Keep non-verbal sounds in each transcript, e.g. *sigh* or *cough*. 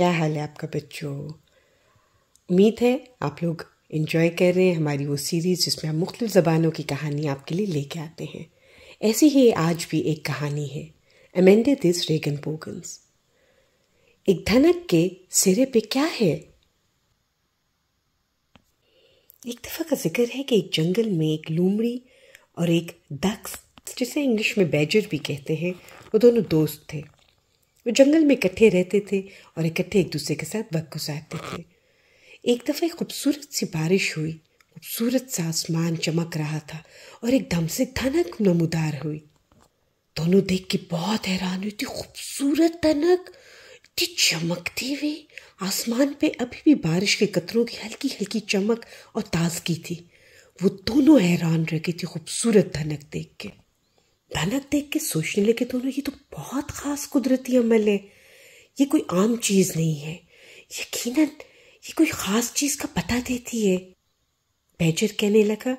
क्या हाल है आपका बच्चों उम्मीद है आप लोग इन्जॉय कर रहे हैं हमारी वो सीरीज़ जिसमें हम मुख्तु ज़बानों की कहानी आपके लिए लेके आते हैं ऐसी ही आज भी एक कहानी है अमेंडे दिस रेगन पोगन्स एक धनक के सिरे पे क्या है एक दफ़ा का जिक्र है कि एक जंगल में एक लूमड़ी और एक दक्ष जिसे इंग्लिश में बैजर भी कहते हैं वो दोनों दोस्त थे वो जंगल में इकट्ठे रहते थे और इकट्ठे एक दूसरे के साथ वक्त गुजारते थे एक दफ़ा एक खूबसूरत सी बारिश हुई खूबसूरत सा आसमान चमक रहा था और एकदम से धनक नमोदार हुई दोनों देख के बहुत हैरान हुई थी खूबसूरत धनक इतनी चमकती हुई आसमान पे अभी भी बारिश के कतरों की हल्की हल्की चमक और ताजगी थी वो दोनों हैरान रह गई थी खूबसूरत धनक देख के धनक देख के सोचने लगे दोनों ये तो बहुत ख़ास कुदरती अमल है ये कोई आम चीज़ नहीं है यकीन ये कोई ख़ास चीज़ का पता देती है बैजर कहने लगा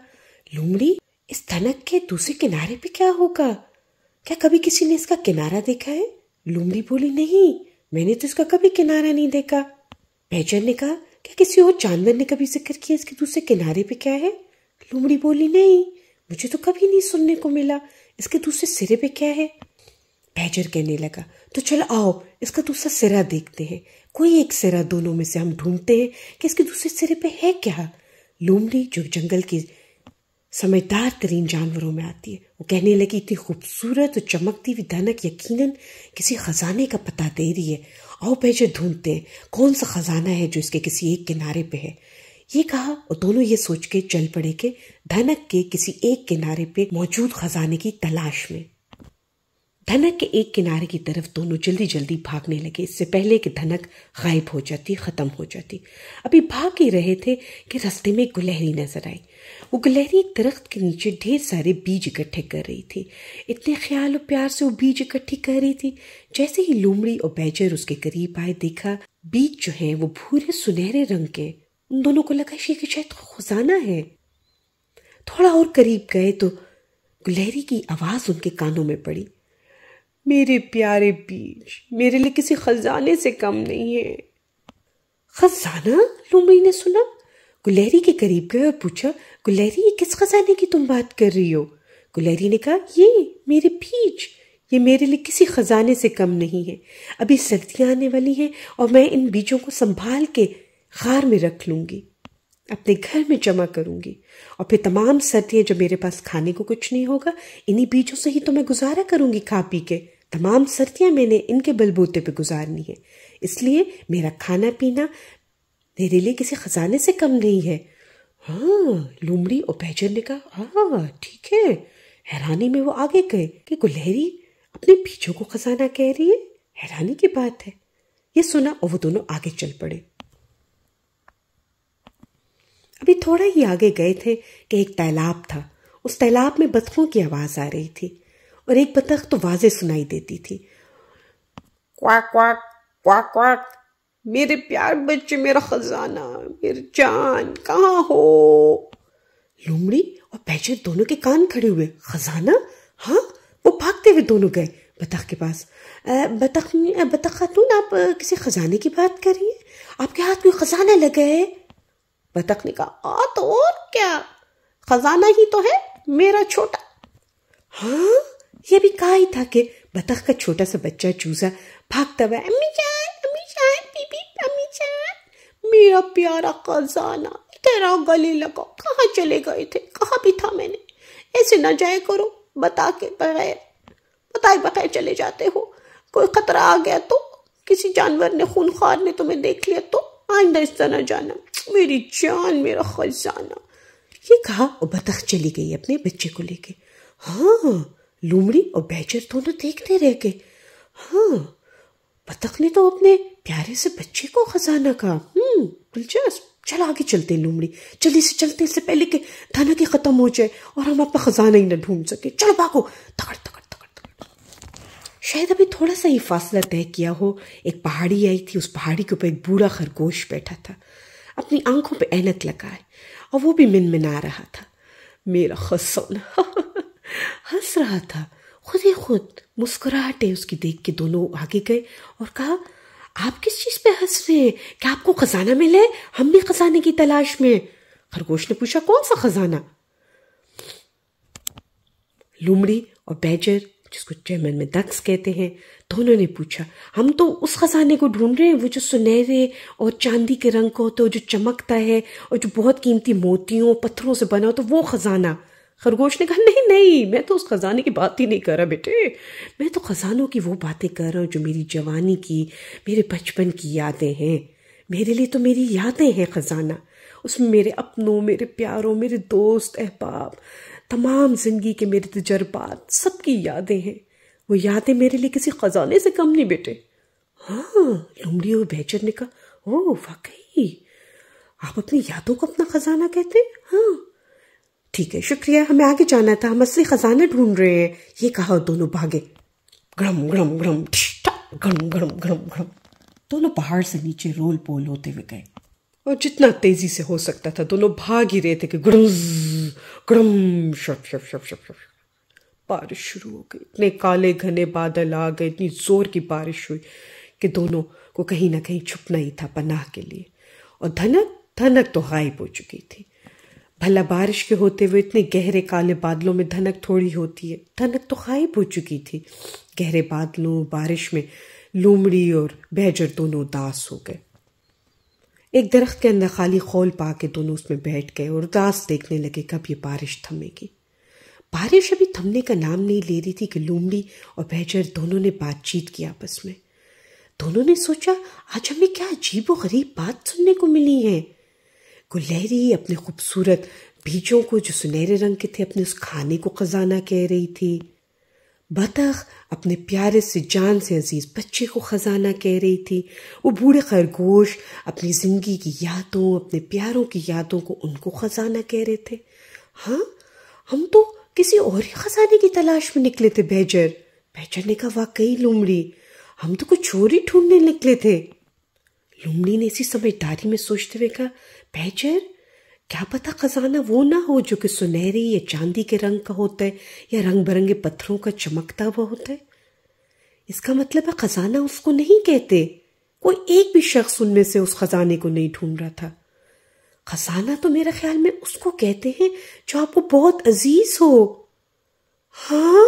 लूमड़ी इस धनक के दूसरे किनारे पे क्या होगा क्या कभी किसी ने इसका किनारा देखा है लूमड़ी बोली नहीं मैंने तो इसका कभी किनारा नहीं देखा बैजर ने कहा क्या किसी और जानवर ने कभी जिक्र किया इसके दूसरे किनारे पे क्या है लूमड़ी बोली नहीं मुझे तो कभी नहीं सुनने को मिला इसके दूसरे सिरे पे क्या है बैजर कहने लगा तो चलो आओ इसका दूसरा सिरा देखते हैं कोई एक सिरा दोनों में से हम ढूंढते हैं कि इसके दूसरे सिरे पे है क्या लोमड़ी जो जंगल की समझदार तरीन जानवरों में आती है वो कहने लगी इतनी खूबसूरत और चमकती हुई धनक यकीनन किसी खजाने का पता दे रही है आओ बैजर ढूंढते हैं कौन सा खजाना है जो इसके किसी एक किनारे पे है ये कहा और दोनों ये सोच के चल पड़े के धनक के किसी एक किनारे पे मौजूद खजाने की तलाश में धनक के एक किनारे की तरफ दोनों जल्दी जल्दी भागने लगे इससे पहले कि धनक गायब हो जाती खत्म हो जाती अभी भाग ही रहे थे कि रास्ते में गुलहरी नजर आई वो गुलहरी एक दरख्त के नीचे ढेर सारे बीज इकट्ठे कर रही थी इतने ख्याल और प्यार से वो बीज इकट्ठी कर रही थी जैसे ही लूमड़ी और बैजर उसके करीब आए देखा बीज जो है वो भूरे सुनहरे रंग के उन दोनों को लगा कि शायद खुजाना है थोड़ा और करीब गए तो गुलहरी की आवाज उनके कानों में पड़ी मेरे प्यारे बीज मेरे लिए किसी खजाने से कम नहीं है खजाना लुमई ने सुना गुलहरी के करीब गए और पूछा गुलहरी ये किस खजाने की तुम बात कर रही हो गुलहरी ने कहा ये मेरे बीज ये मेरे लिए किसी खजाने से कम नहीं है अभी सर्दियां आने वाली हैं और मैं इन बीजों को संभाल के खार में रख लूँगी अपने घर में जमा करूँगी और फिर तमाम सर्दियाँ जब मेरे पास खाने को कुछ नहीं होगा इन्हीं बीजों से ही तो मैं गुजारा करूँगी खा पी के तमाम सर्दियाँ मैंने इनके बलबूते पे गुजारनी है इसलिए मेरा खाना पीना मेरे लिए किसी खजाने से कम नहीं है हाँ लूमड़ी और पैजर ने कहा हाँ ठीक है हैरानी में वो आगे गए कि गुलहरी अपने बीजों को खजाना कह रही है हैरानी की बात है ये सुना और वो दोनों आगे चल पड़े अभी थोड़ा ही आगे गए थे कि एक तालाब था उस तालाब में बतखों की आवाज़ आ रही थी और एक बतख तो वाजे सुनाई देती थी क्वाक क्वाक क्वाक क्वाक मेरे प्यार बच्चे मेरा खजाना मेरी जान कहाँ हो लुमड़ी और पैचर दोनों के कान खड़े हुए खजाना हाँ वो भागते हुए दोनों गए बतख के पास बतख बतख खातून आप किसी खजाने की बात कर रही हैं आपके हाथ कोई खजाना लगा है बतख ने कहा आ तो और क्या खजाना ही तो है मेरा छोटा हाँ ये भी कहा ही था कि बतख का छोटा सा बच्चा चूसा भागता हुआ अम्मी जान अम्मी जान बीबी अम्मी जान मेरा प्यारा खजाना तेरा गले लगा कहाँ चले गए थे कहाँ भी था मैंने ऐसे ना जाया करो बता के बगैर बताए बगैर चले जाते हो कोई खतरा आ गया तो किसी जानवर ने खून खार ने तुम्हें देख लिया तो आइंदा इस तरह जाना मेरी जान मेरा खजाना ये कहा और बतख चली गई अपने बच्चे को लेके हाँ लूमड़ी और बैचर दोनों देखते रह गए हाँ बतख ने तो अपने प्यारे से बच्चे को खजाना कहा हम्म दिलचस्प चल आगे चलते लूमड़ी जल्दी से चलते इससे पहले के धना के खत्म हो जाए और हम अपना खजाना ही ना ढूंढ सके चलो भागो तकड़ तकड़ शायद अभी थोड़ा सा ही फासला तय किया हो एक पहाड़ी आई थी उस पहाड़ी के ऊपर एक बूढ़ा खरगोश बैठा था अपनी आंखों पे ऐनक लगाए और वो भी मिनमिना रहा था मेरा खसन *laughs* हंस रहा था खुद ही खुद मुस्कुराहटे उसकी देख के दोनों आगे गए और कहा आप किस चीज पे हंस रहे हैं क्या आपको खजाना मिले हम भी खजाने की तलाश में खरगोश ने पूछा कौन सा खजाना लुमड़ी और बैजर जिसको चेयरमैन में दक्स कहते हैं दोनों तो ने पूछा हम तो उस खजाने को ढूंढ रहे हैं वो जो सुनहरे और चांदी के रंग का होता है जो चमकता है और जो बहुत कीमती मोतियों पत्थरों से बना हो तो वो खजाना खरगोश ने कहा नहीं नहीं मैं तो उस खजाने की बात ही नहीं कर रहा बेटे मैं तो खजानों की वो बातें कर रहा हूँ जो मेरी जवानी की मेरे बचपन की यादें हैं मेरे लिए तो मेरी यादें हैं खजाना उसमें मेरे अपनों मेरे प्यारों मेरे दोस्त अहबाब तमाम जिंदगी के मेरे तजर्बात सबकी यादें हैं वो यादें मेरे लिए किसी खजाने से कम नहीं बेटे हाँ लुमड़ी और बेचर ने कहा ओ वाकई आप अपनी यादों को अपना खजाना कहते हैं हाँ ठीक है शुक्रिया हमें आगे जाना था हम असली खजाना ढूंढ रहे हैं ये कहा दोनों भागे ग्रम गड़म गड़म गड़म गड़म गड़म गड़म दोनों पहाड़ से नीचे रोल पोल होते हुए गए और जितना तेजी से हो सकता था दोनों भाग ही रहे थे कि गुड़म शप शप शप शप शप बारिश शुरू हो गई इतने काले घने बादल आ गए इतनी जोर की बारिश हुई कि दोनों को कहीं ना कहीं छुपना ही था पनाह के लिए और धनक धनक तो गायब हो चुकी थी भला बारिश के होते हुए इतने गहरे काले बादलों में धनक थोड़ी होती है धनक तो गायब हो चुकी थी गहरे बादलों बारिश में लूमड़ी और बहजर दोनों उदास हो गए एक दरख्त के अंदर खाली खोल पा के दोनों उसमें बैठ गए और उदास देखने लगे कब ये बारिश थमेगी बारिश अभी थमने का नाम नहीं ले रही थी कि लूमड़ी और बेजर दोनों ने बातचीत की आपस में दोनों ने सोचा आज हमें क्या अजीब व गरीब बात सुनने को मिली है गुलहरी अपने खूबसूरत बीजों को जो सुनहरे रंग के थे अपने उस खाने को खजाना कह रही थी बतख अपने प्यारे से जान से अजीज बच्चे को ख़जाना कह रही थी वो बूढ़े खरगोश अपनी ज़िंदगी की यादों अपने प्यारों की यादों को उनको ख़जाना कह रहे थे हाँ हम तो किसी और ही ख़जाने की तलाश में निकले थे बैजर बैजर ने कहा वाकई लुमड़ी हम तो कुछ और ही ढूंढने निकले थे लुमड़ी ने इसी समझदारी में सोचते हुए कहा बैजर क्या पता खजाना वो ना हो जो कि सुनहरे या चांदी के रंग का होता है या रंग बिरंगे पत्थरों का चमकता हुआ होता है इसका मतलब है खजाना उसको नहीं कहते कोई एक भी शख्स उनमें से उस खजाने को नहीं ढूंढ रहा था खजाना तो मेरे ख्याल में उसको कहते हैं जो आपको बहुत अजीज हो हाँ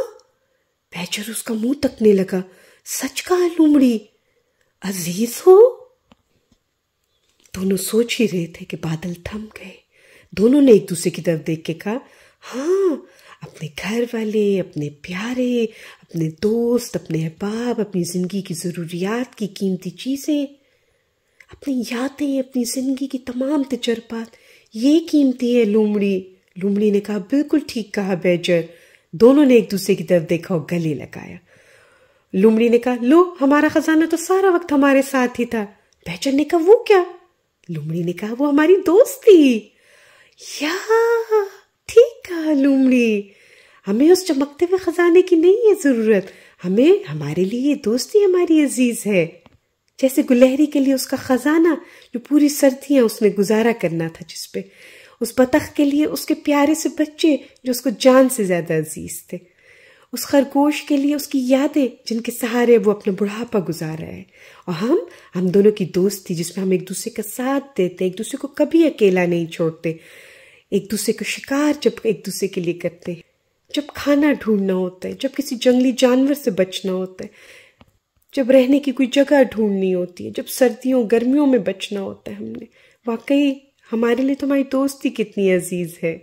बैचर उसका मुंह तकने लगा सच कहा लूमड़ी अजीज हो दोनों सोच ही रहे थे कि बादल थम गए दोनों ने एक दूसरे की तरफ देख के कहा हाँ अपने घर वाले अपने प्यारे अपने दोस्त अपने अहबाब अपनी ज़िंदगी की ज़रूरियात की कीमती चीज़ें अपनी यादें अपनी ज़िंदगी की तमाम तजर्बात ये कीमती है लुमड़ी लुमड़ी ने कहा बिल्कुल ठीक कहा बेजर दोनों ने एक दूसरे की तरफ देखा और गले लगाया लुमड़ी ने कहा लो हमारा खजाना तो सारा वक्त हमारे साथ ही था बेचर ने कहा वो क्या लुमड़ी ने कहा वो हमारी दोस्त थी या ठीक कहा लूमड़ी हमें उस चमकते हुए खजाने की नहीं है जरूरत हमें हमारे लिए ये दोस्ती हमारी अजीज है जैसे गुलहरी के लिए उसका खजाना जो पूरी सर्दियां उसने गुजारा करना था जिसपे उस बतख के लिए उसके प्यारे से बच्चे जो उसको जान से ज्यादा अजीज थे उस खरगोश के लिए उसकी यादें जिनके सहारे वो अपना बुढ़ापा गुजारा है और हम हम दोनों की दोस्ती जिसमें हम एक दूसरे का साथ देते एक दूसरे को कभी अकेला नहीं छोड़ते एक दूसरे का शिकार जब एक दूसरे के लिए करते हैं जब खाना ढूंढना होता है जब किसी जंगली जानवर से बचना होता है जब रहने की कोई जगह ढूंढनी होती है जब सर्दियों गर्मियों में बचना होता है हमने वाकई हमारे लिए तो हमारी दोस्ती कितनी अजीज है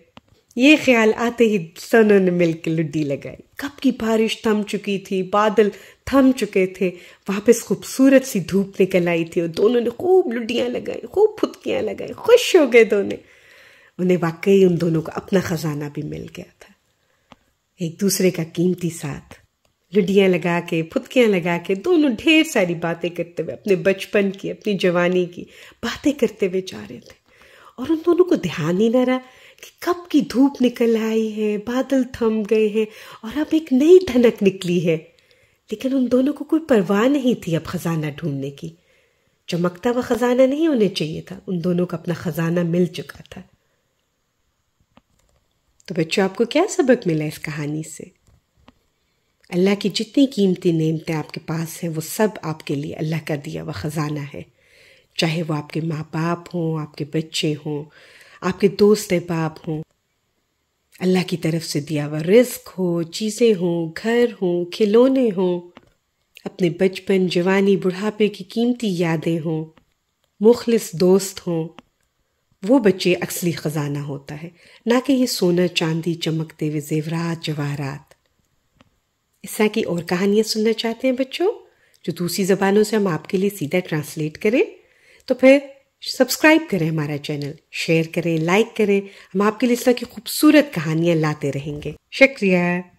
ये ख्याल आते ही सनों ने मिलकर लुड्डी लगाई कब की बारिश थम चुकी थी बादल थम चुके थे वापस खूबसूरत सी धूप निकल आई थी और दोनों ने खूब लुड्डियाँ लगाई खूब फुतकियाँ लगाई खुश हो गए दोनों उन्हें वाकई उन दोनों का अपना खजाना भी मिल गया था एक दूसरे का कीमती साथ लुडियाँ लगा के फुतकियाँ लगा के दोनों ढेर सारी बातें करते हुए अपने बचपन की अपनी जवानी की बातें करते हुए जा रहे थे और उन दोनों को ध्यान ही ना रहा कि कब की धूप निकल आई है बादल थम गए हैं और अब एक नई धनक निकली है लेकिन उन दोनों को कोई परवाह नहीं थी अब खजाना ढूंढने की चमकता हुआ खजाना नहीं होने चाहिए था उन दोनों का अपना खजाना मिल चुका था तो बच्चों आपको क्या सबक मिला इस कहानी से अल्लाह की जितनी कीमती नेमतें आपके पास हैं वो सब आपके लिए अल्लाह का दिया हुआ ख़ज़ाना है चाहे वो आपके माँ बाप हों आपके बच्चे हों आपके दोस्त बाप हों अल्लाह की तरफ से दिया हुआ रिस्क हो चीज़ें हों घर हों खिलौने हों अपने बचपन जवानी बुढ़ापे की कीमती यादें हों मुखलिस दोस्त हों वो बच्चे असली ख़जाना होता है ना कि ये सोना चांदी चमकते हुए जेवरात जवाहरात इस तरह की और कहानियाँ सुनना चाहते हैं बच्चों जो दूसरी ज़बानों से हम आपके लिए सीधा ट्रांसलेट करें तो फिर सब्सक्राइब करें हमारा चैनल शेयर करें लाइक करें हम आपके लिए इस तरह की खूबसूरत कहानियाँ लाते रहेंगे शुक्रिया